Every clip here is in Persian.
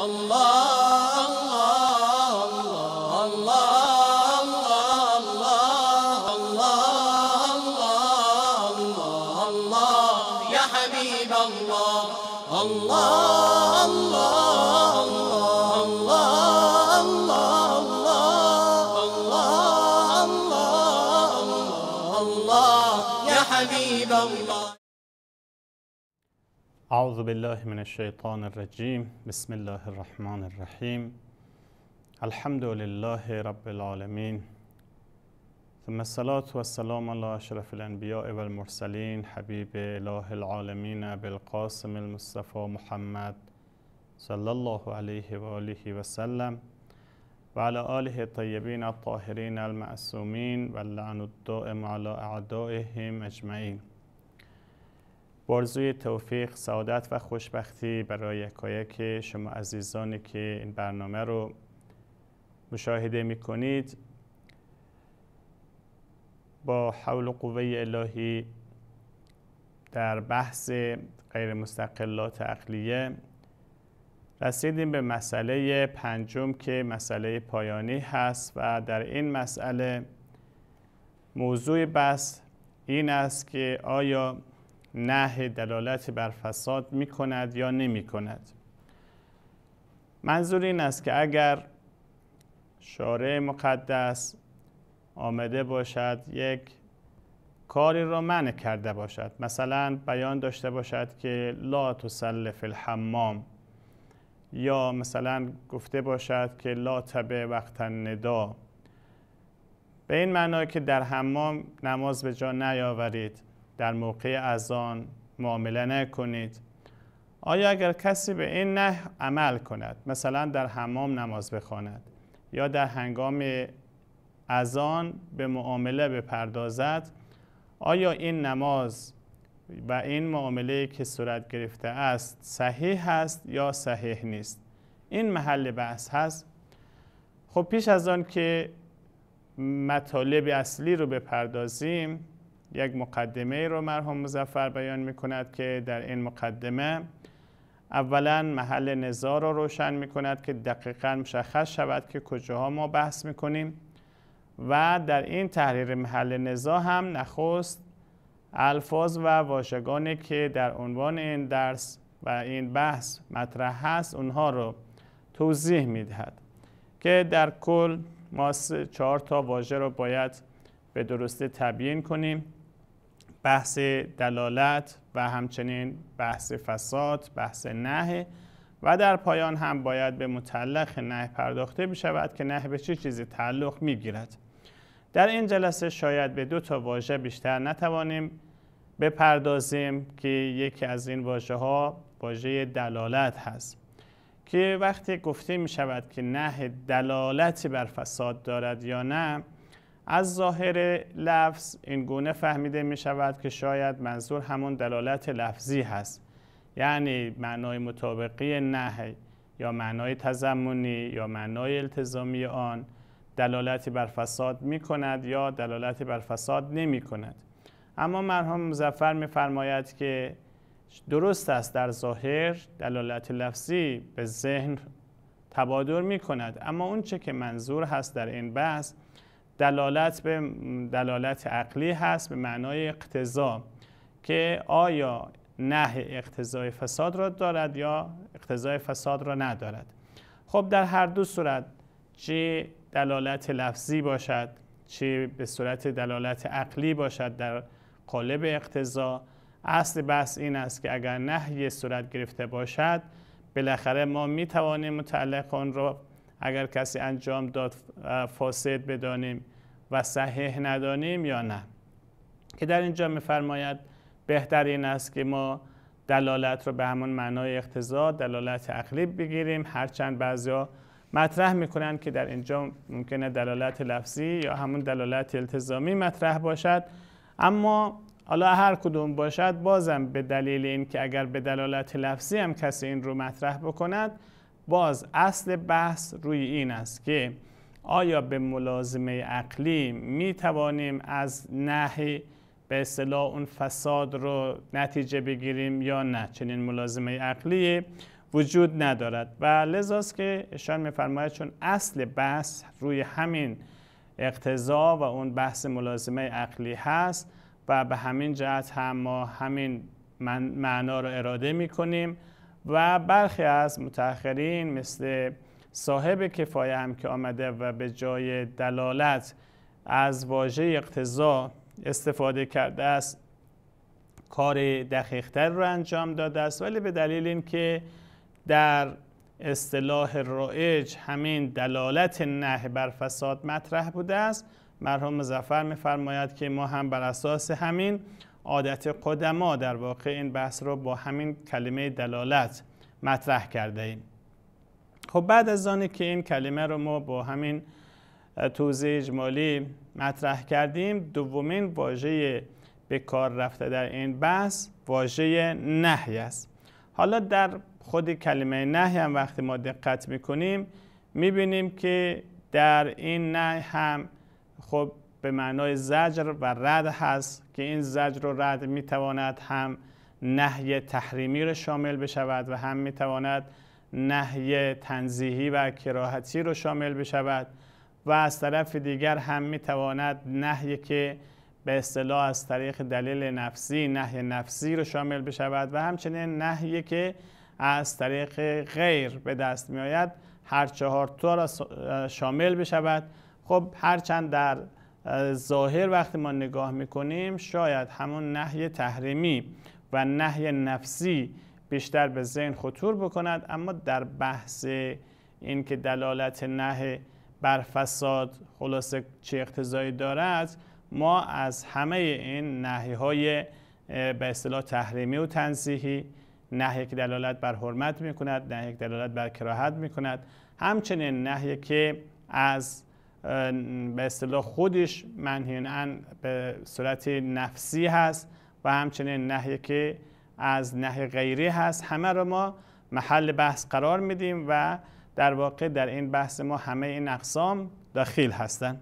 Allah أعوذ بالله من الشيطان الرجيم بسم الله الرحمن الرحيم الحمد لله رب العالمين ثم الصلاة والسلام على أشرف الأنبياء والمرسلين حبيب إله العالمين أبي القاسم المصطفى محمد صلى الله عليه وآله وسلم وعلى آله الطيبين الطاهرين المعصومين واللعن الدائم على أعدائهم أجمعين بارزوی توفیق، سعادت و خوشبختی برای یکایک شما عزیزانی که این برنامه رو مشاهده می کنید با حول و قوه الهی در بحث غیر مستقلات عقلیه رسیدیم به مسئله پنجم که مسئله پایانی هست و در این مسئله موضوع بحث این است که آیا نه دلالت بر فساد می کند یا نمی کند منظور این است که اگر شارع مقدس آمده باشد یک کاری را منع کرده باشد مثلا بیان داشته باشد که لا تسلف الحمام یا مثلا گفته باشد که لا تبه وقتا ندا به این معنا که در حمام نماز به جا نیاورید در موقع اذان معامله نکنید آیا اگر کسی به این نه عمل کند مثلا در حمام نماز بخواند یا در هنگام اذان به معامله بپردازد آیا این نماز و این معامله که صورت گرفته است صحیح است یا صحیح نیست این محل بحث هست خب پیش از آن که مطالب اصلی رو بپردازیم یک مقدمه رو مرحوم مزفر بیان می کند که در این مقدمه اولا محل نزا رو روشن می کند که دقیقا مشخص شود که کجاها ما بحث می کنیم و در این تحریر محل نزا هم نخست الفاظ و واژگانی که در عنوان این درس و این بحث مطرح هست اونها رو توضیح دهد که در کل ما چهار تا واژه رو باید به درستی تبیین کنیم بحث دلالت و همچنین بحث فساد، بحث نه و در پایان هم باید به متعلق نه پرداخته می شود که نه به چه چیزی تعلق می گیرد. در این جلسه شاید به دو تا واژه بیشتر نتوانیم بپردازیم که یکی از این واژه ها واژه دلالت هست که وقتی گفته می شود که نه دلالتی بر فساد دارد یا نه از ظاهر لفظ این گونه فهمیده می شود که شاید منظور همون دلالت لفظی هست یعنی معنای مطابقی نهی یا معنای تزمونی یا معنای التزامی آن دلالتی بر فساد می کند یا دلالتی بر فساد نمی کند اما مرحوم مزفر میفرماید که درست است در ظاهر دلالت لفظی به ذهن تبادر می کند اما اون چه که منظور هست در این بحث دلالت به دلالت عقلی هست به معنای اقتضا که آیا نه اقتضای فساد را دارد یا اقتضای فساد را ندارد خب در هر دو صورت چه دلالت لفظی باشد چه به صورت دلالت عقلی باشد در قالب اقتضا اصل بحث این است که اگر یه صورت گرفته باشد بالاخره ما می توانیم متعلق آن را اگر کسی انجام داد فاسد بدانیم و صحیح ندانیم یا نه که در اینجا میفرماید بهتر این است که ما دلالت رو به همون معنای اقتضا دلالت عقلی بگیریم هرچند بعضیا مطرح میکنند که در اینجا ممکنه دلالت لفظی یا همون دلالت التزامی مطرح باشد اما حالا هر کدوم باشد بازم به دلیل این که اگر به دلالت لفظی هم کسی این رو مطرح بکند باز اصل بحث روی این است که آیا به ملازمه عقلی می توانیم از نهی به اصطلاح اون فساد رو نتیجه بگیریم یا نه چنین ملازمه عقلی وجود ندارد و لذاست که ایشان میفرماید چون اصل بحث روی همین اقتضا و اون بحث ملازمه عقلی هست و به همین جهت هم ما همین معنا رو اراده می کنیم و برخی از متأخرین مثل صاحب کفایه هم که آمده و به جای دلالت از واژه اقتضا استفاده کرده است کار دقیقتر رو انجام داده است ولی به دلیل اینکه در اصطلاح رایج همین دلالت نه بر فساد مطرح بوده است مرحوم زفر میفرماید که ما هم بر اساس همین عادت قدما در واقع این بحث را با همین کلمه دلالت مطرح کرده ایم خب بعد از آنه که این کلمه رو ما با همین توضیح اجمالی مطرح کردیم دومین واژه به کار رفته در این بحث واژه نهی است حالا در خود کلمه نهی هم وقتی ما دقت میکنیم میبینیم که در این نهی هم خب به معنای زجر و رد هست که این زجر و رد میتواند هم نهی تحریمی رو شامل بشود و هم میتواند نهی تنزیهی و کراهتی رو شامل بشود و از طرف دیگر هم میتواند نهی که به اصطلاح از طریق دلیل نفسی نهی نفسی رو شامل بشود و همچنین نهی که از طریق غیر به دست می هر چهار تا را شامل بشود خب هرچند در ظاهر وقتی ما نگاه میکنیم شاید همون نهی تحریمی و نهی نفسی بیشتر به ذهن خطور بکند اما در بحث اینکه دلالت نه بر فساد خلاصه چه اقتضایی دارد ما از همه این نهی های به اصطلاح تحریمی و تنزیهی نهی که دلالت بر حرمت می کند نهی که دلالت بر کراهت می کند همچنین نهی که از به اصطلاح خودش منحیان به صورت نفسی هست و همچنین نهی که از نه غیری هست همه رو ما محل بحث قرار میدیم و در واقع در این بحث ما همه این اقسام داخل هستند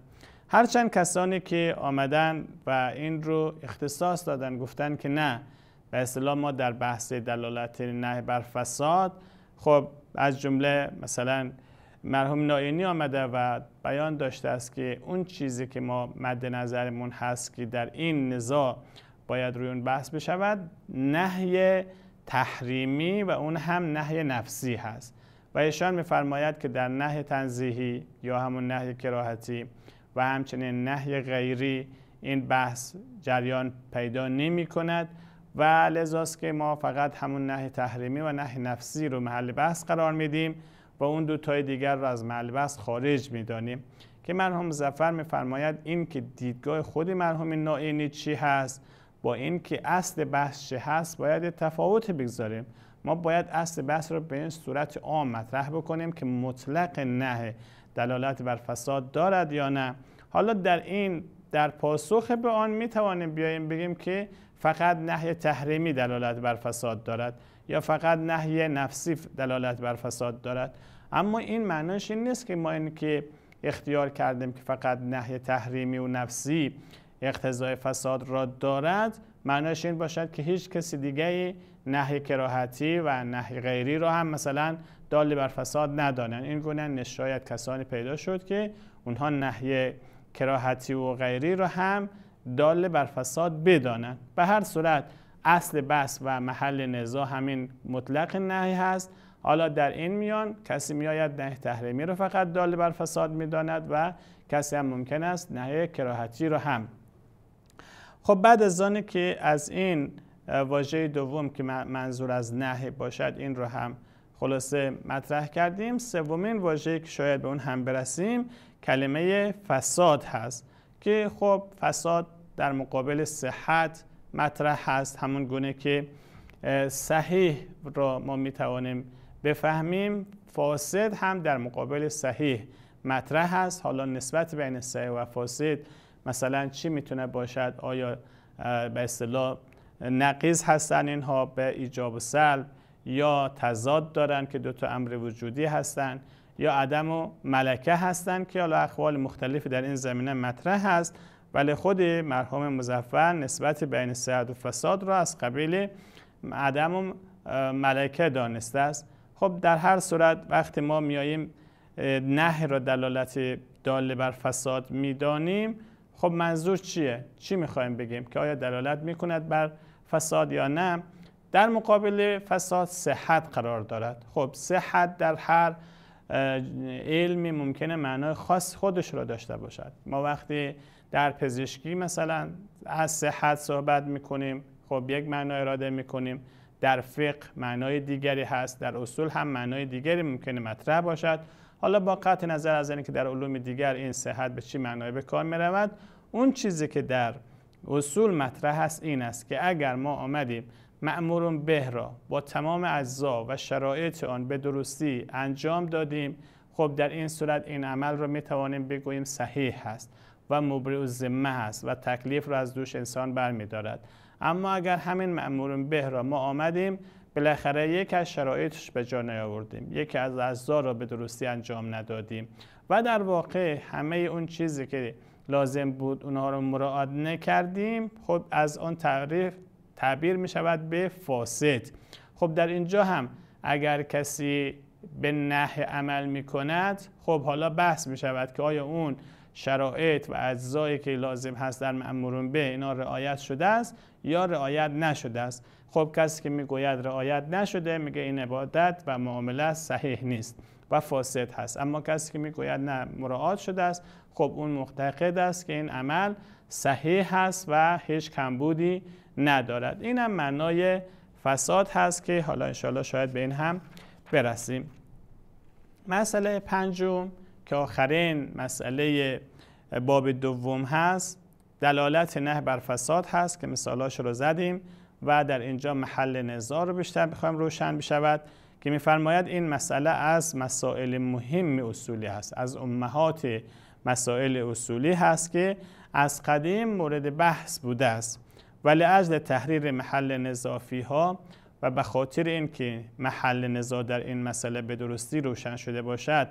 هرچند کسانی که آمدن و این رو اختصاص دادن گفتن که نه به اصطلاح ما در بحث دلالت نه بر فساد خب از جمله مثلا مرحوم ناینی آمده و بیان داشته است که اون چیزی که ما مد نظرمون هست که در این نزا باید روی اون بحث بشود نهی تحریمی و اون هم نهی نفسی هست و ایشان میفرماید که در نهی تنزیهی یا همون نهی کراهتی و همچنین نهی غیری این بحث جریان پیدا نمی کند و لذاست که ما فقط همون نهی تحریمی و نهی نفسی رو محل بحث قرار میدیم و اون دو تای دیگر رو از محل بحث خارج میدانیم که مرحوم زفر میفرماید این که دیدگاه خود مرحوم نائینی چی هست با اینکه اصل بحث چه هست باید تفاوت بگذاریم ما باید اصل بحث رو به این صورت عام مطرح بکنیم که مطلق نه دلالت بر فساد دارد یا نه حالا در این در پاسخ به آن می توانیم بیایم بگیم که فقط نهی تحریمی دلالت بر فساد دارد یا فقط نهی نفسی دلالت بر فساد دارد اما این معناش این نیست که ما اینکه اختیار کردیم که فقط نهی تحریمی و نفسی اقتضای فساد را دارد معناش این باشد که هیچ کسی دیگری نحی کراهتی و نحی غیری را هم مثلا دالی بر فساد ندانند یعنی این گونه نشاید کسانی پیدا شد که اونها نحی کراهتی و غیری را هم دال بر فساد بدانند به هر صورت اصل بس و محل نزاع همین مطلق نهی هست حالا در این میان کسی میآید نهی تحریمی رو فقط دال بر فساد میداند و کسی هم ممکن است نهی کراهتی رو هم خب بعد از آنه که از این واژه دوم که منظور از نه باشد این رو هم خلاصه مطرح کردیم سومین واژه که شاید به اون هم برسیم کلمه فساد هست که خب فساد در مقابل صحت مطرح هست همون گونه که صحیح را ما میتوانیم بفهمیم فاسد هم در مقابل صحیح مطرح هست حالا نسبت بین صحیح و فاسد مثلا چی میتونه باشد آیا به اصطلاح نقیز هستن اینها به ایجاب و سلب یا تضاد دارن که دو تا امر وجودی هستن یا عدم و ملکه هستن که حالا اخوال مختلفی در این زمینه مطرح هست ولی خود مرحوم مزفر نسبت بین سعد و فساد را از قبیل عدم و ملکه دانسته است خب در هر صورت وقتی ما میاییم نهر را دلالت داله بر فساد میدانیم خب منظور چیه چی میخوایم بگیم که آیا دلالت میکند بر فساد یا نه در مقابل فساد صحت قرار دارد خب صحت در هر علمی ممکنه معنای خاص خودش را داشته باشد ما وقتی در پزشکی مثلا از صحت صحبت میکنیم خب یک معنا اراده میکنیم در فقه معنای دیگری هست در اصول هم معنای دیگری ممکنه مطرح باشد حالا با قطع نظر از اینکه در علوم دیگر این صحت به چی معنای به کار می رود اون چیزی که در اصول مطرح است این است که اگر ما آمدیم معمورون به را با تمام اجزا و شرایط آن به درستی انجام دادیم خب در این صورت این عمل را می توانیم بگوییم صحیح است و مبرع ذمه هست و تکلیف را از دوش انسان برمیدارد اما اگر همین معمورون به را ما آمدیم بالاخره یک از شرایطش به جا نیاوردیم یکی از اجزا را به درستی انجام ندادیم و در واقع همه اون چیزی که لازم بود اونها رو مراعات نکردیم خب از آن تعریف تعبیر می شود به فاسد خب در اینجا هم اگر کسی به نه عمل می کند خب حالا بحث می شود که آیا اون شرایط و اجزایی که لازم هست در معمورون به اینا رعایت شده است یا رعایت نشده است خب کسی که میگوید رعایت نشده میگه این عبادت و معامله صحیح نیست و فاسد هست اما کسی که میگوید نه مراعات شده است خب اون معتقد است که این عمل صحیح هست و هیچ کمبودی ندارد اینم هم معنای فساد هست که حالا انشاءالله شاید به این هم برسیم مسئله پنجم که آخرین مسئله باب دوم هست دلالت نه بر فساد هست که مثالاش رو زدیم و در اینجا محل نزاع رو بیشتر میخوایم روشن بشود که میفرماید این مسئله از مسائل مهم اصولی هست از امهات مسائل اصولی هست که از قدیم مورد بحث بوده است ولی از تحریر محل نظافی ها و به خاطر اینکه محل نزا در این مسئله به درستی روشن شده باشد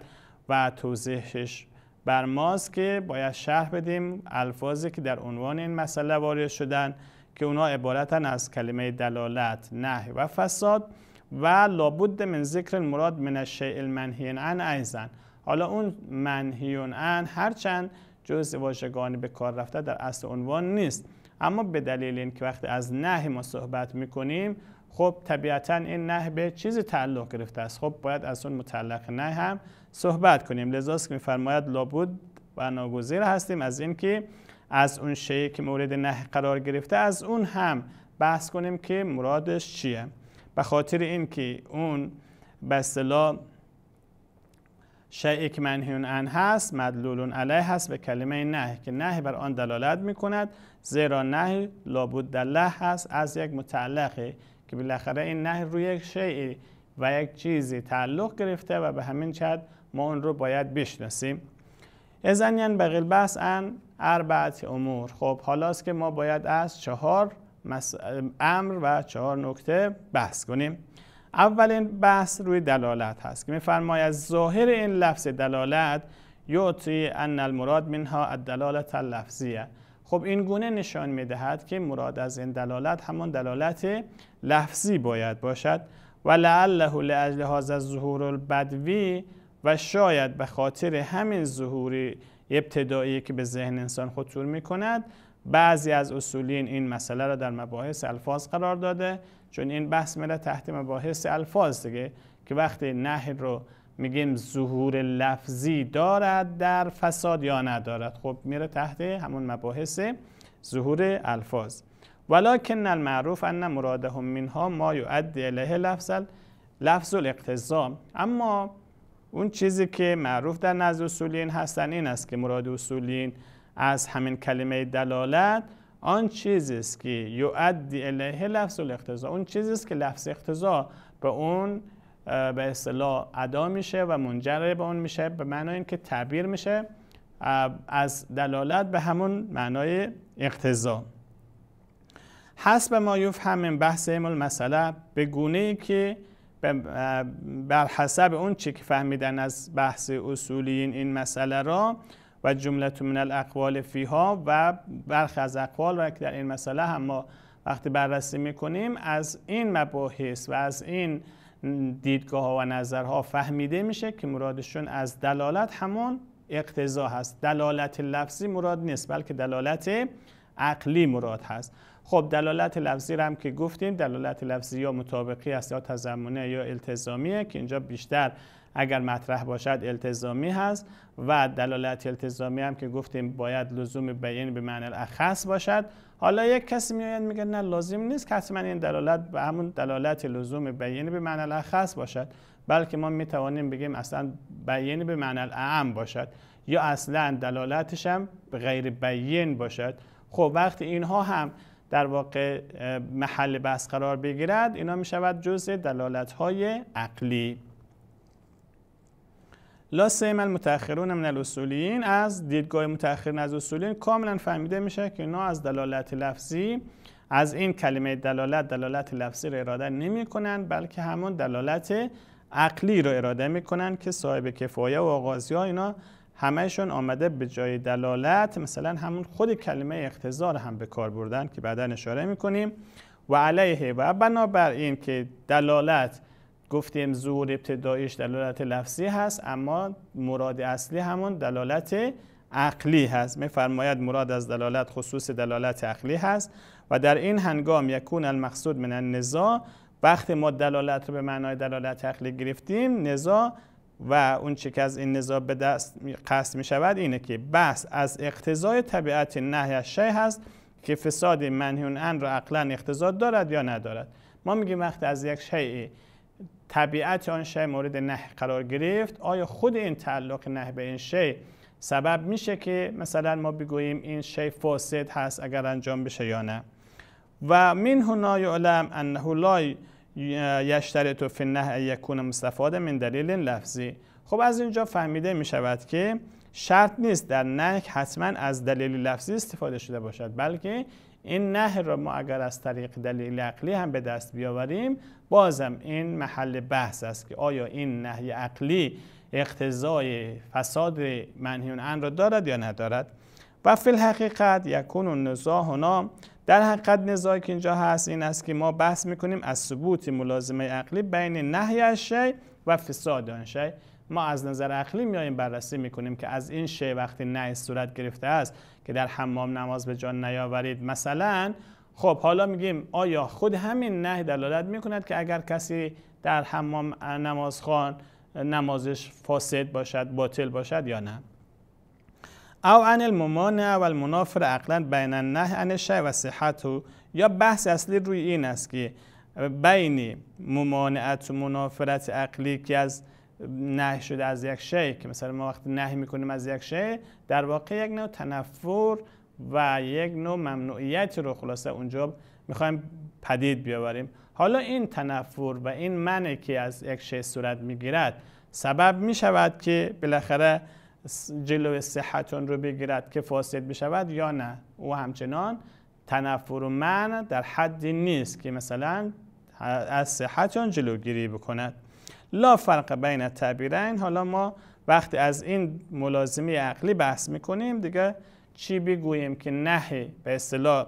و توضیحش بر ماست که باید شرح بدیم الفاظی که در عنوان این مسئله وارد شدن که اونا عبارتن از کلمه دلالت، نه و فساد و لابد من ذکر المراد من الشیء المنهی عن ایزن حالا اون منهی عن هرچند جز واژگان به کار رفته در اصل عنوان نیست اما به دلیل اینکه وقتی از نهی ما صحبت میکنیم خب طبیعتا این نه به چیزی تعلق گرفته است خب باید از اون متعلق نه هم صحبت کنیم لذا است که میفرماید لابود و ناگزیر هستیم از اینکه از اون شیء که مورد نه قرار گرفته از اون هم بحث کنیم که مرادش چیه به خاطر اینکه اون به اصطلاح شیء که منهیون عن هست مدلولون علیه هست به کلمه نه که نه بر آن دلالت می کند زیرا نه لابد دله هست از یک متعلق که بالاخره این نه روی یک شیعی و یک چیزی تعلق گرفته و به همین چد ما اون رو باید بشناسیم ازن به البحث ان اربعت امور خب حالاست که ما باید از چهار امر و چهار نکته بحث کنیم اولین بحث روی دلالت هست که میفرماید ظاهر این لفظ دلالت یوتی ان المراد منها الدلالت اللفظیه خب این گونه نشان می دهد که مراد از این دلالت همان دلالت لفظی باید باشد و لعله لعجل از ظهور البدوی و شاید به خاطر همین ظهوری ابتدایی که به ذهن انسان خطور می کند بعضی از اصولین این مسئله را در مباحث الفاظ قرار داده چون این بحث میره تحت مباحث الفاظ دیگه که وقتی نهر رو میگیم ظهور لفظی دارد در فساد یا ندارد خب میره تحت همون مباحث ظهور الفاظ ولکن المعروف ان مرادهم منها ما یؤدی اله لفظ لفظ الاقتضا اما اون چیزی که معروف در نزد اصولین هستن این است که مراد اصولین از همین کلمه دلالت آن چیزی است که یؤدی اله لفظ الاقتضا اون چیزی است که لفظ اقتضا به اون به اصطلاح ادا میشه و منجر به اون میشه به معنای اینکه تعبیر میشه از دلالت به همون معنای اقتضا حسب ما یفهم همین بحث ایم المسئله به گونه ای که بر حسب اون چی که فهمیدن از بحث اصولی این مسئله را و جملت من الاقوال فیها و برخی از اقوال را که در این مسئله هم ما وقتی بررسی میکنیم از این مباحث و از این دیدگاه ها و نظرها فهمیده میشه که مرادشون از دلالت همون اقتضا هست دلالت لفظی مراد نیست بلکه دلالت عقلی مراد هست خب دلالت لفظی هم که گفتیم دلالت لفظی یا مطابقی است یا تزمونه یا التزامیه که اینجا بیشتر اگر مطرح باشد التزامی هست و دلالت التزامی هم که گفتیم باید لزوم بیان به معنی الاخص باشد حالا یک کسی میآید میگه نه لازم نیست که حتما این دلالت به همون دلالت لزوم بیانی یعنی به معنی الاخص باشد بلکه ما میتوانیم بگیم اصلا بیانی یعنی به معنی الاعم باشد یا اصلا دلالتش هم به غیر بیین باشد خب وقتی اینها هم در واقع محل بحث قرار بگیرد اینا می شود جزء دلالت های عقلی لا سیم المتأخرون من الاصولین از دیدگاه متأخرین از اصولین کاملا فهمیده میشه که نه از دلالت لفظی از این کلمه دلالت دلالت لفظی رو اراده نمی کنند بلکه همون دلالت عقلی رو اراده می کنند که صاحب کفایه و آغازی ها اینا همهشون آمده به جای دلالت مثلا همون خود کلمه اختزار هم به کار بردن که بعدا اشاره میکنیم و علیه و بنابر این که دلالت گفتیم زور ابتدایش دلالت لفظی هست اما مراد اصلی همون دلالت عقلی هست میفرماید مراد از دلالت خصوص دلالت عقلی هست و در این هنگام یکون المقصود من النزا وقتی ما دلالت رو به معنای دلالت عقلی گرفتیم نزا و اون چی که از این نزا به دست قصد می شود اینه که بحث از اقتضای طبیعت نهی از شی هست که فساد منهی ان را عقلا اقتضا دارد یا ندارد ما میگیم وقتی از یک شیء طبیعت آن شی مورد نه قرار گرفت آیا خود این تعلق نه به این شی سبب میشه که مثلا ما بگوییم این شی فاسد هست اگر انجام بشه یا نه و من هنا یعلم انه لا تو فی نه یکون مستفاده من دلیل لفظی خب از اینجا فهمیده می شود که شرط نیست در نهی حتما از دلیل لفظی استفاده شده باشد بلکه این نهر را ما اگر از طریق دلیل عقلی هم به دست بیاوریم بازم این محل بحث است که آیا این نهی عقلی اقتضای فساد منهیون ان را دارد یا ندارد و فی الحقیقت یکون نزاع هنا در حقیقت نزاعی که اینجا هست این است که ما بحث میکنیم از ثبوت ملازمه عقلی بین نهی از و فساد آن شی ما از نظر عقلی میایم بررسی میکنیم که از این شی وقتی نهی صورت گرفته است که در حمام نماز به جان نیاورید مثلا خب حالا میگیم آیا خود همین نهی دلالت میکند که اگر کسی در حمام خوان نمازش فاسد باشد باطل باشد یا نه او عن الممانع و المنافر عقلا بین النهی عن شی و صحته یا بحث اصلی روی این است که بین ممانعت و منافرت عقلی که از نه شده از یک شی که مثلا ما وقتی نهی میکنیم از یک شی در واقع یک نوع تنفر و یک نوع ممنوعیت رو خلاصه اونجا میخوایم پدید بیاوریم حالا این تنفر و این منعی که از یک شی صورت میگیرد سبب میشود که بالاخره جلو صحتون رو بگیرد که فاسد بشود یا نه او همچنان تنفر و منع در حدی نیست که مثلا از صحتون جلوگیری بکند لا فرق بین تعبیرین حالا ما وقتی از این ملازمه عقلی بحث میکنیم دیگه چی بگوییم که نهی به اصطلاح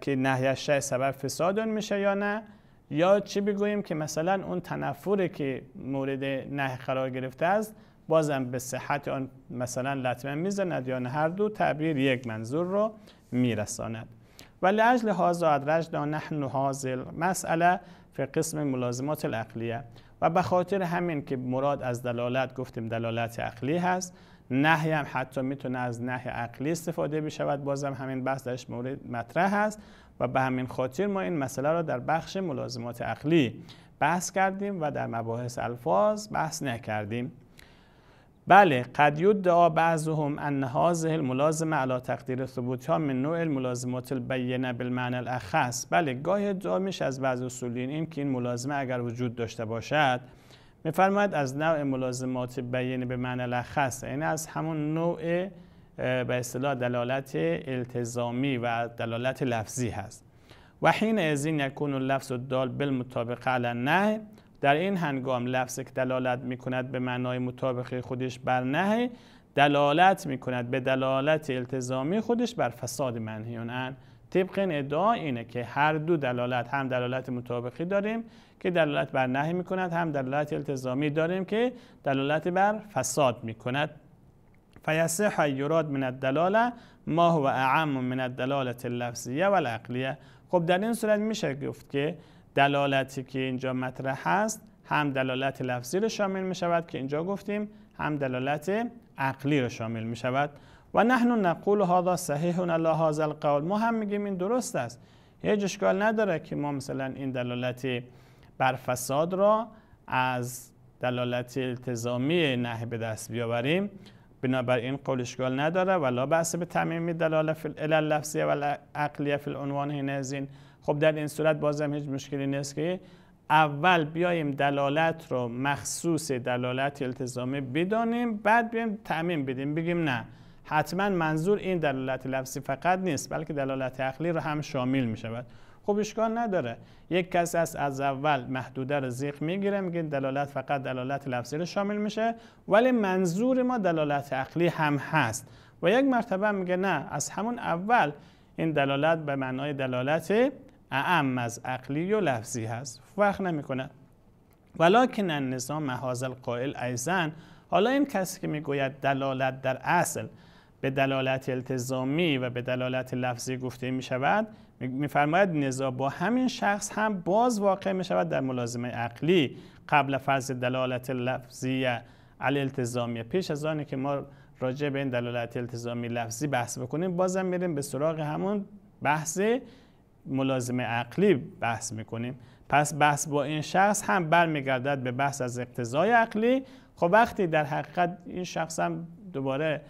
که نهی از سبب فسادون میشه یا نه یا چی بگوییم که مثلا اون تنفری که مورد نهی قرار گرفته است بازم به صحت آن مثلا لطمه میزند یا هر دو تعبیر یک منظور رو میرساند ولی اجل هازا ادرجنا نحن هازل مسئله فی قسم ملازمات العقلیه و به خاطر همین که مراد از دلالت گفتیم دلالت عقلی هست نهی هم حتی میتونه از نهی عقلی استفاده بشود بازم همین بحث درش مورد مطرح هست و به همین خاطر ما این مسئله را در بخش ملازمات عقلی بحث کردیم و در مباحث الفاظ بحث نکردیم بله قد یدعا بعضهم ان هذه الملازمه علی تقدیر ثبوتها من نوع الملازمات البینه بالمعنی الاخص بله گاه ادعا میشه از بعض اصولین این که این ملازمه اگر وجود داشته باشد میفرماید از نوع ملازمات بینه به معنی الاخص این یعنی از همون نوع به اصطلاح دلالت التزامی و دلالت لفظی هست و حین از این یکون اللفظ دال بالمطابقه علی النهی در این هنگام لفظی که دلالت می کند به معنای مطابق خودش بر نهی دلالت می کند به دلالت التزامی خودش بر فساد منهیون طبق این ادعا اینه که هر دو دلالت هم دلالت مطابقی داریم که دلالت بر نهی می هم دلالت التزامی داریم که دلالت بر فساد می کند فیصح من الدلاله ما هو اعم من الدلاله اللفظیه و العقلیه خب در این صورت میشه گفت که دلالتی که اینجا مطرح هست هم دلالت لفظی رو شامل می شود که اینجا گفتیم هم دلالت عقلی رو شامل می شود و نحن نقول هذا صحیح الله هذا القول ما هم میگیم این درست است هیچ اشکال نداره که ما مثلا این دلالت بر فساد را از دلالت التزامی نه به دست بیاوریم این قول اشکال نداره ولا بحث به دلاله دلالت الال و العقلیه فی العنوان هنازین خب در این صورت بازم هیچ مشکلی نیست که اول بیایم دلالت رو مخصوص دلالت التزامی بدانیم بعد بیایم تعمیم بدیم بگیم نه حتما منظور این دلالت لفظی فقط نیست بلکه دلالت عقلی رو هم شامل می شود خب اشکال نداره یک کس از از اول محدوده رو زیق میگیره میگه دلالت فقط دلالت لفظی رو شامل میشه ولی منظور ما دلالت عقلی هم هست و یک مرتبه میگه نه از همون اول این دلالت به معنای دلالت اعم از عقلی و لفظی هست فرق نمی کند ولیکن النظام محازل قائل ایزن حالا این کسی که میگوید دلالت در اصل به دلالت التزامی و به دلالت لفظی گفته می شود میفرماید نزا با همین شخص هم باز واقع می شود در ملازمه عقلی قبل فرض دلالت لفظی التزامی پیش از آنی که ما راجع به این دلالت التزامی لفظی بحث بکنیم بازم میریم به سراغ همون بحث ملازمه عقلی بحث میکنیم پس بحث با این شخص هم برمیگردد به بحث از اقتضای عقلی خب وقتی در حقیقت این شخص هم دوباره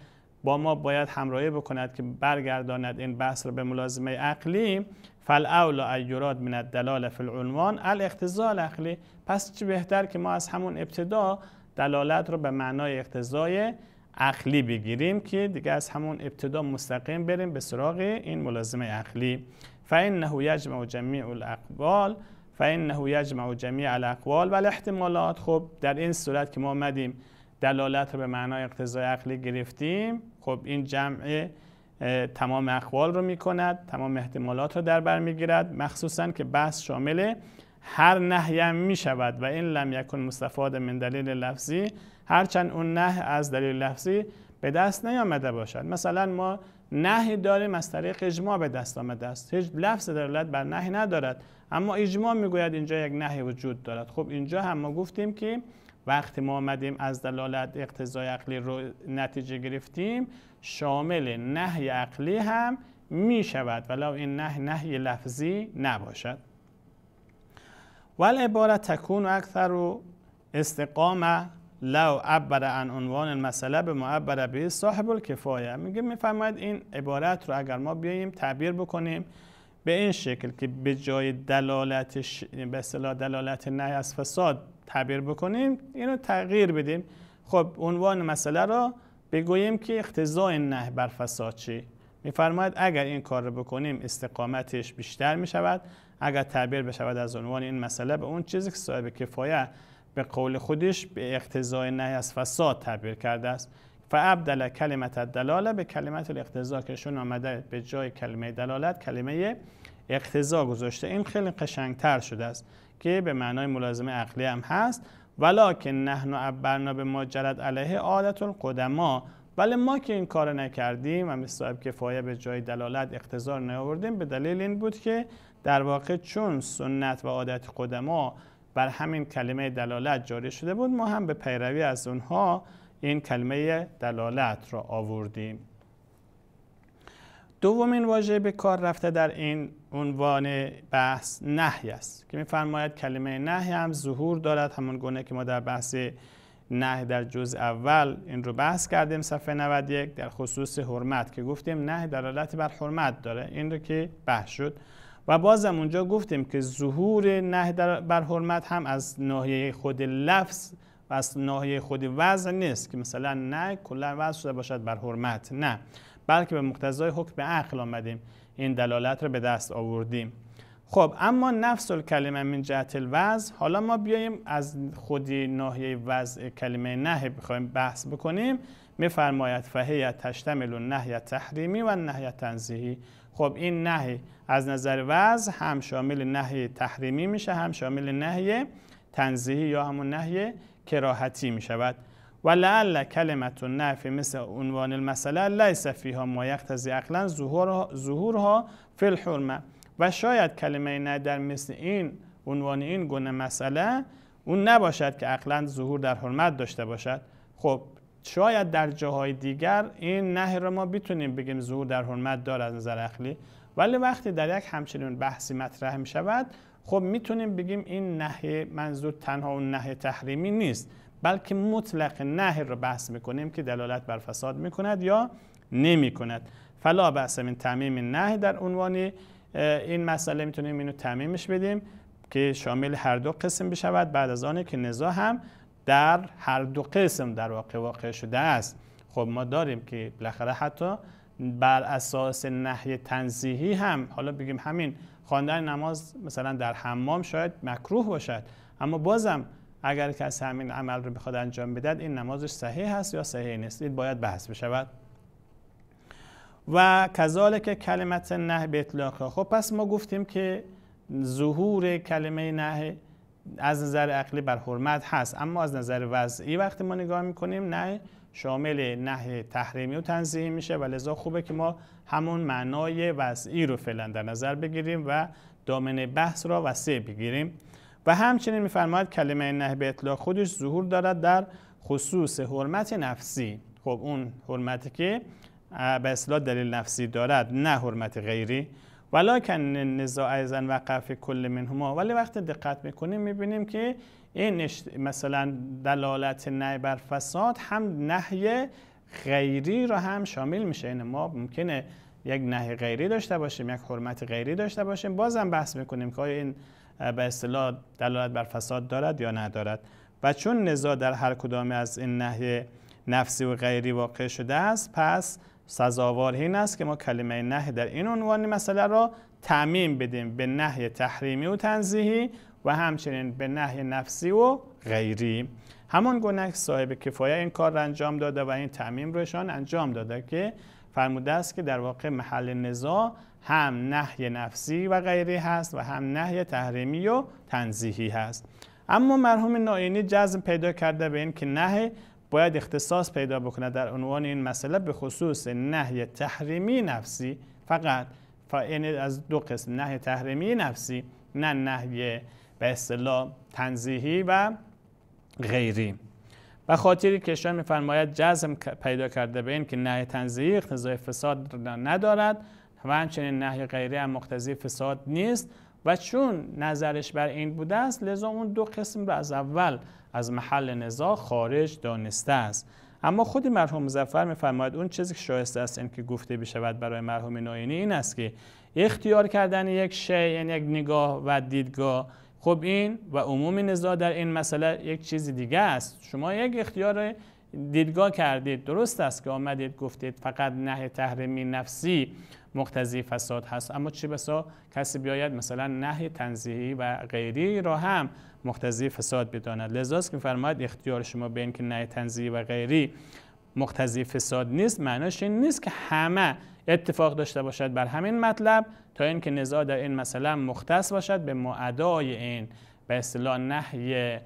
با ما باید همراهی بکند که برگرداند این بحث را به ملازمه عقلی فالاولا ایراد من الدلاله فی العنوان الاقتضاء العقلی پس چه بهتر که ما از همون ابتدا دلالت رو به معنای اقتضای عقلی بگیریم که دیگه از همون ابتدا مستقیم بریم به سراغ این ملازمه عقلی فإنه یجمع جمیع الاقوال فإنه یجمع جمیع الاقوال و احتمالات خب در این صورت که ما آمدیم دلالت رو به معنای اقتضای عقلی گرفتیم خب این جمع تمام اقوال رو میکند تمام احتمالات رو در بر میگیرد مخصوصا که بحث شامل هر نهی می شود و این لم یکن مستفاد من دلیل لفظی هرچند اون نه از دلیل لفظی به دست نیامده باشد مثلا ما نهی داریم از طریق اجماع به دست آمده است هیچ لفظ دلالت بر نهی ندارد اما اجماع میگوید اینجا یک نهی وجود دارد خب اینجا هم ما گفتیم که وقتی ما آمدیم از دلالت اقتضای عقلی رو نتیجه گرفتیم شامل نهی عقلی هم می شود ولو این نهی نهی لفظی نباشد ول عبارت تکون و اکثر و استقامه لو عبر عن عنوان المسئله به معبر به صاحب الکفایه میگه میفرماید این عبارت رو اگر ما بیاییم تعبیر بکنیم به این شکل که به جای دلالت به اصطلاح دلالت نهی از فساد تعبیر بکنیم اینو تغییر بدیم خب عنوان مسئله رو بگوییم که اختزای نه بر فساد چی میفرماید اگر این کار رو بکنیم استقامتش بیشتر می شود اگر تعبیر بشود از عنوان این مسئله به اون چیزی که صاحب کفایه به قول خودش به اقتضای نهی از فساد تعبیر کرده است فعبدل کلمت دلاله به کلمت الاقتضا شون آمده به جای کلمه دلالت کلمه اقتضا گذاشته این خیلی قشنگتر شده است که به معنای ملازمه عقلی هم هست ولیکن نحن عبرنا به ما علیه عادت القدما ولی ما که این کار نکردیم و مثل کفایه به جای دلالت اقتضا نیاوردیم به دلیل این بود که در واقع چون سنت و عادت قدما بر همین کلمه دلالت جاری شده بود ما هم به پیروی از اونها این کلمه دلالت را آوردیم دومین واژه به کار رفته در این عنوان بحث نهی است که میفرماید کلمه نهی هم ظهور دارد همون گونه که ما در بحث نه در جزء اول این رو بحث کردیم صفحه 91 در خصوص حرمت که گفتیم نهی دلالت بر حرمت داره این رو که بحث شد و بازم اونجا گفتیم که ظهور نه بر حرمت هم از ناحیه خود لفظ و از ناحیه خود وزن نیست که مثلا نه کلا وزن شده باشد بر حرمت نه بلکه به مقتضای حکم عقل آمدیم این دلالت رو به دست آوردیم خب اما نفس الکلمه من جهت الوز حالا ما بیاییم از خودی ناحیه وضع کلمه نه بخوایم بحث بکنیم میفرماید فهیت تشتمل و نهی تحریمی و نهی تنزیهی خب این نهی از نظر وضع هم شامل نهی تحریمی میشه هم شامل نهی تنزیهی یا همون نهی کراهتی میشود و لعل کلمت نفی مثل عنوان المسئله لیس فیها ما یقتضی عقلا ظهورها فی الحرمه و شاید کلمه نه در مثل این عنوان این گونه مسئله اون نباشد که عقلا ظهور در حرمت داشته باشد خب شاید در جاهای دیگر این نهر رو ما بتونیم بگیم زور در حرمت داره از نظر اخلی. ولی وقتی در یک همچنین بحثی مطرح می شود خب میتونیم بگیم این نهی منظور تنها اون نهی تحریمی نیست بلکه مطلق نهی را بحث میکنیم که دلالت بر فساد میکند یا نمیکند فلا بحث من تعمیم نهی در عنوان این مسئله میتونیم اینو تعمیمش بدیم که شامل هر دو قسم بشود بعد از آنه که نزا هم در هر دو قسم در واقع واقع شده است خب ما داریم که بالاخره حتی بر اساس نحی تنزیهی هم حالا بگیم همین خواندن نماز مثلا در حمام شاید مکروه باشد اما بازم اگر کسی همین عمل رو بخواد انجام بدهد این نمازش صحیح هست یا صحیح نیست این باید بحث بشود و کذالک کلمت نه به اطلاق خب پس ما گفتیم که ظهور کلمه نه از نظر عقلی بر حرمت هست اما از نظر وضعی وقتی ما نگاه میکنیم نه شامل نهی تحریمی و تنظیمی میشه و لذا خوبه که ما همون معنای وضعی رو فعلا در نظر بگیریم و دامنه بحث را وسیع بگیریم و همچنین میفرماید کلمه نهی به اطلاق خودش ظهور دارد در خصوص حرمت نفسی خب اون حرمتی که به اصلاح دلیل نفسی دارد نه حرمت غیری ولکن نزاع از و قفی کل منهما ولی وقتی دقت میکنیم میبینیم که این مثلا دلالت نهی بر فساد هم نهی غیری را هم شامل میشه این یعنی ما ممکنه یک نهی غیری داشته باشیم یک حرمت غیری داشته باشیم بازم بحث میکنیم که آیا این به اصطلاح دلالت بر فساد دارد یا ندارد و چون نزاع در هر کدام از این نهی نفسی و غیری واقع شده است پس سزاوار این است که ما کلمه نهی در این عنوان مسئله را تعمیم بدیم به نهی تحریمی و تنزیهی و همچنین به نهی نفسی و غیری همان گونه صاحب کفایه این کار را انجام داده و این تعمیم روشان انجام داده که فرموده است که در واقع محل نزاع هم نهی نفسی و غیری هست و هم نهی تحریمی و تنزیهی هست اما مرحوم ناینی جزم پیدا کرده به این که نهی باید اختصاص پیدا بکنه در عنوان این مسئله به خصوص نهی تحریمی نفسی فقط این یعنی از دو قسم نهی تحریمی نفسی نه نهی به اصطلاح تنزیهی و غیری و خاطری که شما میفرماید جزم پیدا کرده به این که نهی تنزیهی اختصاص فساد ندارد و همچنین نهی غیری هم مقتضی فساد نیست و چون نظرش بر این بوده است لذا اون دو قسم را از اول از محل نزاع خارج دانسته است اما خود مرحوم زفر میفرماید اون چیزی که شایسته است این که گفته بشود برای مرحوم ناینی این است که اختیار کردن یک شی یعنی یک نگاه و دیدگاه خب این و عموم نزاع در این مسئله یک چیز دیگه است شما یک اختیار دیدگاه کردید درست است که آمدید گفتید فقط نه تحریمی نفسی مقتضی فساد هست اما چه بسا کسی بیاید مثلا نهی تنزیهی و غیری را هم مقتضی فساد بداند لذاست که فرماید اختیار شما بین که نهی تنزیهی و غیری مقتضی فساد نیست معناش این نیست که همه اتفاق داشته باشد بر همین مطلب تا اینکه نزاع در این مثلا مختص باشد به معدای این به اصطلاح نهی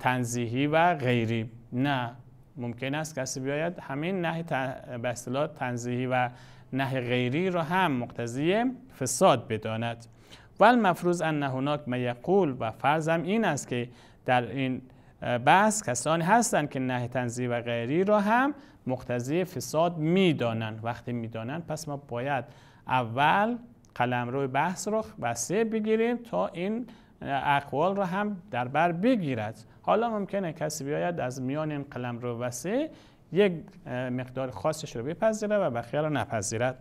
تنزیهی و غیری نه ممکن است کسی بیاید همین نهی به اصطلاح تنزیهی و نه غیری را هم مقتضی فساد بداند ول مفروض ان هناک میقول و فرضم این است که در این بحث کسانی هستند که نه تنزی و غیری را هم مقتضی فساد میدانند وقتی میدانند پس ما باید اول قلم روی بحث رو بسته بگیریم تا این اقوال را هم در بر بگیرد حالا ممکنه کسی بیاید از میان این رو وسیع یک مقدار خاصش رو بپذیره و بقیه رو نپذیرد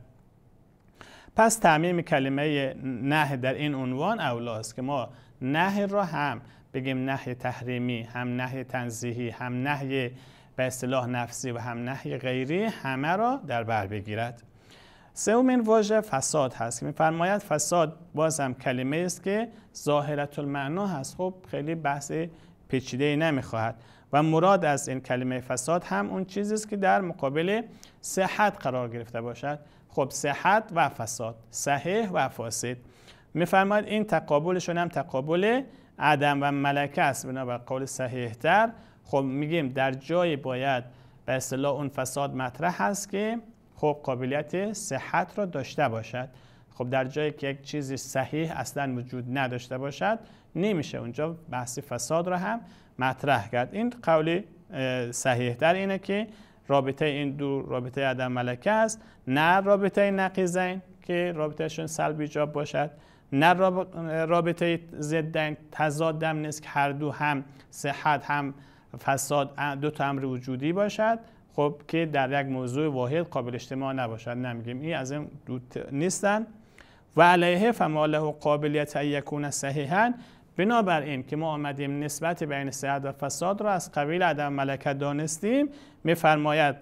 پس تعمیم کلمه نه در این عنوان اولاست که ما نه را هم بگیم نه تحریمی هم نه تنزیهی هم نه به اصطلاح نفسی و هم نهی غیری همه را در بر بگیرد سومین واژه فساد هست که میفرماید فساد هم کلمه است که ظاهرت المعنا هست خب خیلی بحث پیچیده ای نمیخواهد و مراد از این کلمه فساد هم اون چیزی است که در مقابل صحت قرار گرفته باشد خب صحت و فساد صحیح و فاسد میفرماید این تقابلشون هم تقابل عدم و ملکه است بر قول صحیح تر خب میگیم در جای باید به اصطلاح اون فساد مطرح هست که خب قابلیت صحت را داشته باشد خب در جایی که یک چیزی صحیح اصلا وجود نداشته باشد نمیشه اونجا بحث فساد را هم مطرح کرد این قولی صحیح در اینه که رابطه این دو رابطه عدم ملکه است نه رابطه نقیزین که رابطهشون سلب ایجاب باشد نه رابطه ضدین تضاد نیست که هر دو هم صحت هم فساد دو تا امر وجودی باشد خب که در یک موضوع واحد قابل اجتماع نباشد نمیگیم این از این دو نیستن و علیه فماله و قابلیت ان یکون صحیحا این که ما آمدیم نسبت بین صحت و فساد را از قبیل عدم ملکت دانستیم میفرماید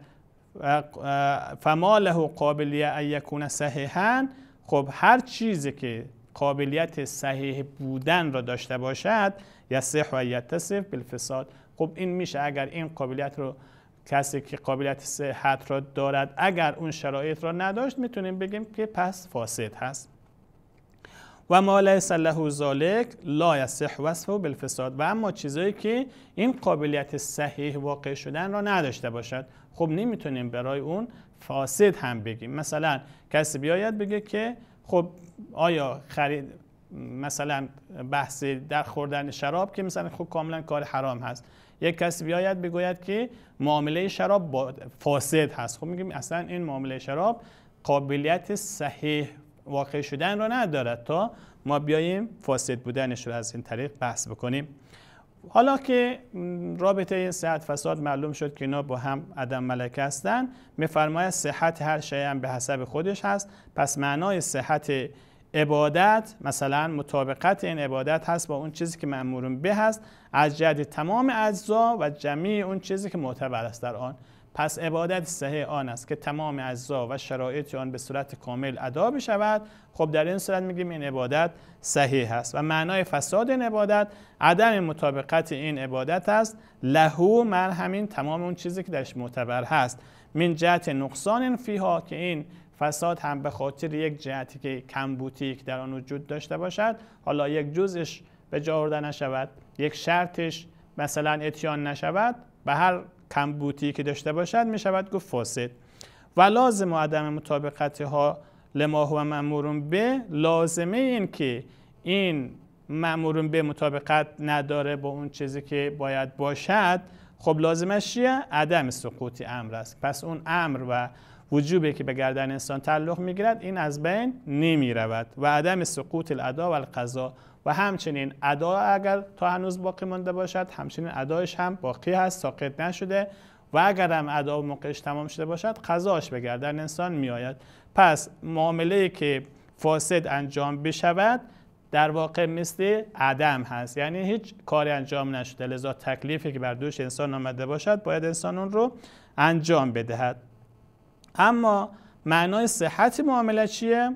فما له قابلیه ان یکون صحیحا خب هر چیزی که قابلیت صحیح بودن را داشته باشد یصح و یتصف بالفساد خب این میشه اگر این قابلیت رو کسی که قابلیت صحت را دارد اگر اون شرایط را نداشت میتونیم بگیم که پس فاسد هست و ما لیس له ذالک لا یصح وصفه بالفساد و اما چیزایی که این قابلیت صحیح واقع شدن را نداشته باشد خب نمیتونیم برای اون فاسد هم بگیم مثلا کسی بیاید بگه که خب آیا خرید مثلا بحث در خوردن شراب که مثلا خب کاملا کار حرام هست یک کسی بیاید بگوید که معامله شراب فاسد هست خب میگیم اصلا این معامله شراب قابلیت صحیح واقع شدن را ندارد تا ما بیاییم فاسد بودنش رو از این طریق بحث بکنیم حالا که رابطه این صحت فساد معلوم شد که اینا با هم عدم ملکه هستن میفرماید صحت هر شی هم به حسب خودش هست پس معنای صحت عبادت مثلا مطابقت این عبادت هست با اون چیزی که مأمورون به هست از جهت تمام اجزا و جمعی اون چیزی که معتبر است در آن پس عبادت صحیح آن است که تمام اجزا و شرایط آن به صورت کامل ادا بشود خب در این صورت میگیم این عبادت صحیح است و معنای فساد این عبادت عدم مطابقت این عبادت است لهو مر همین تمام اون چیزی که درش معتبر هست من جهت نقصان فیها که این فساد هم به خاطر یک جهتی که کم که در آن وجود داشته باشد حالا یک جزش به جا نشود یک شرطش مثلا اتیان نشود به هر کمبوتی که داشته باشد می شود گفت فاسد و لازم و عدم مطابقت ها لما هو مامورون به لازمه این که این مامورون به مطابقت نداره با اون چیزی که باید باشد خب لازمش چیه عدم سقوط امر است پس اون امر و وجوبی که به گردن انسان تعلق میگیرد این از بین نمی رود و عدم سقوط الادا و القضا و همچنین ادا اگر تا هنوز باقی مانده باشد همچنین ادایش هم باقی هست ساقط نشده و اگر هم ادا موقعش تمام شده باشد قضاش به گردن انسان میآید پس معامله که فاسد انجام بشود در واقع مثل عدم هست یعنی هیچ کاری انجام نشده لذا تکلیفی که بر دوش انسان آمده باشد باید انسان اون رو انجام بدهد اما معنای صحت معامله چیه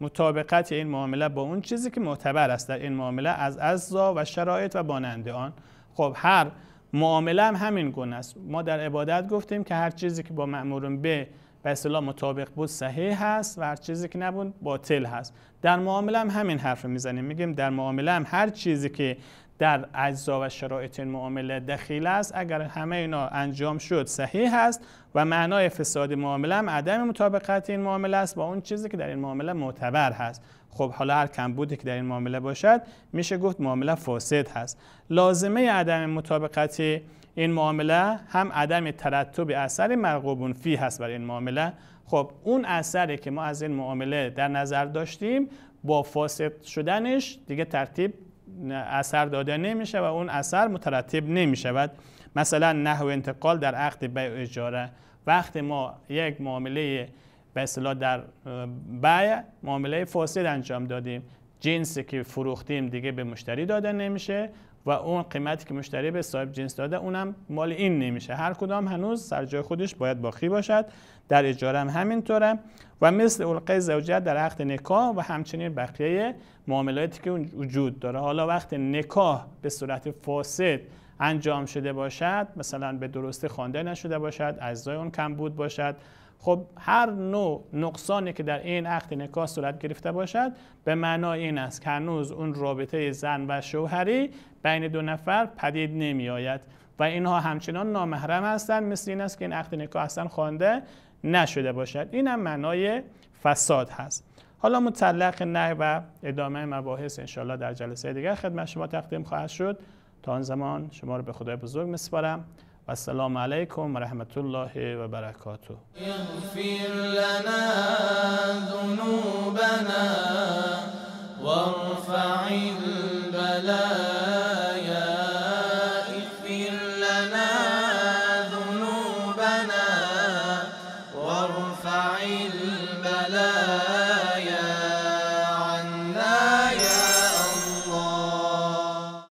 مطابقت این معامله با اون چیزی که معتبر است در این معامله از اززا و شرایط و باننده آن خب هر معامله هم همین گونه است ما در عبادت گفتیم که هر چیزی که با مأمورون به به مطابق بود صحیح هست و هر چیزی که نبود باطل هست در معامله هم همین حرف میزنیم میگیم در معامله هم هر چیزی که در اجزا و شرایط این معامله دخیل است اگر همه اینا انجام شد صحیح است و معنای فساد معامله هم عدم مطابقت این معامله است با اون چیزی که در این معامله معتبر هست خب حالا هر کم بودی که در این معامله باشد میشه گفت معامله فاسد هست لازمه عدم مطابقت این معامله هم عدم ترتب اثر مرغوبون فی هست بر این معامله خب اون اثری که ما از این معامله در نظر داشتیم با فاسد شدنش دیگه ترتیب اثر داده نمیشه و اون اثر مترتب نمیشود مثلا نحو انتقال در عقد بیع اجاره وقتی ما یک معامله به در بیع معامله فاسد انجام دادیم جنسی که فروختیم دیگه به مشتری داده نمیشه و اون قیمتی که مشتری به صاحب جنس داده اونم مال این نمیشه هر کدام هنوز سر جای خودش باید باقی باشد در اجاره هم همینطوره و مثل اولقه زوجیت در عقد نکاح و همچنین بقیه معاملاتی که وجود داره حالا وقت نکاح به صورت فاسد انجام شده باشد مثلا به درسته خوانده نشده باشد اجزای اون کم بود باشد خب هر نوع نقصانی که در این عقد نکاح صورت گرفته باشد به معنای این است که هنوز اون رابطه زن و شوهری بین دو نفر پدید نمی آید و اینها همچنان نامحرم هستند مثل این است که این عقد نکاح اصلا خوانده نشده باشد این هم معنای فساد هست حالا متعلق نه و ادامه مباحث انشاءالله در جلسه دیگر خدمت شما تقدیم خواهد شد تا آن زمان شما رو به خدای بزرگ میسپارم والسلام عليكم ورحمة الله وبركاته يغفر لنا ذنوبنا وارفع البلاد